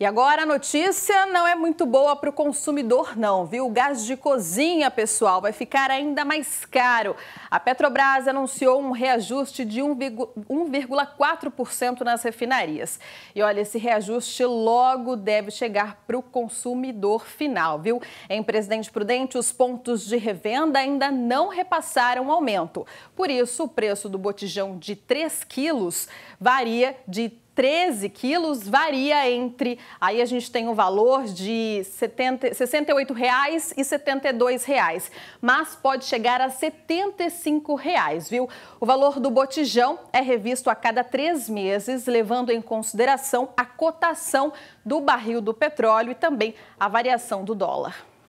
E agora a notícia não é muito boa para o consumidor, não, viu? O gás de cozinha, pessoal, vai ficar ainda mais caro. A Petrobras anunciou um reajuste de 1,4% nas refinarias. E olha, esse reajuste logo deve chegar para o consumidor final, viu? Em Presidente Prudente, os pontos de revenda ainda não repassaram aumento. Por isso, o preço do botijão de 3 quilos varia de 13 quilos varia entre, aí a gente tem o um valor de 70, R$ 68,00 e R$ reais, mas pode chegar a R$ 75,00, viu? O valor do botijão é revisto a cada três meses, levando em consideração a cotação do barril do petróleo e também a variação do dólar.